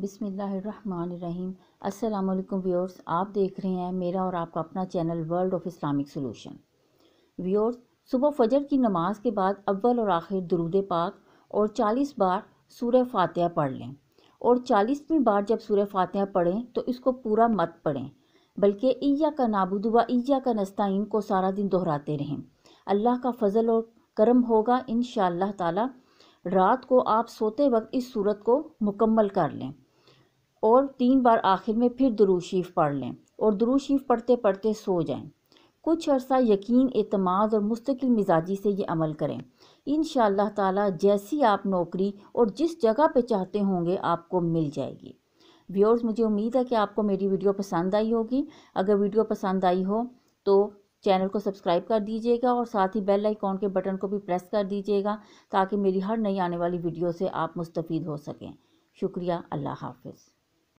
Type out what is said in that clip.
बिसमीम असलकम व्यवर्स आप देख रहे हैं मेरा और आपका अपना channel world of Islamic solution व्यवर्स सुबह फजर की नमाज के बाद अव्वल और आखिर दरूद पाक और 40 बार सूर्य फातह पढ़ लें और 40वीं बार जब सूर्य फातह पढ़ें तो इसको पूरा मत पढ़ें बल्कि ईया का नाबुदुबा ईया का नस्ताइन को सारा दिन दोहराते रहें अल्लाह का फजल और करम होगा इन ताला रात को आप सोते वक्त इस सूरत को मुकम्मल कर लें और तीन बार आखिर में फिर दरूद पढ़ लें और दरूद पढ़ते पढ़ते सो जाएं कुछ अरसा यकीन अतमाद और मुस्तकिल मिजाजी से ये अमल करें इन ताला जैसी आप नौकरी और जिस जगह पे चाहते होंगे आपको मिल जाएगी व्यूअर्स मुझे उम्मीद है कि आपको मेरी वीडियो पसंद आई होगी अगर वीडियो पसंद आई हो तो चैनल को सब्सक्राइब कर दीजिएगा और साथ ही बेल आइकॉन के बटन को भी प्रेस कर दीजिएगा ताकि मेरी हर नई आने वाली वीडियो से आप मुस्तफ़ हो सकें शुक्रिया अल्लाह हाफिज़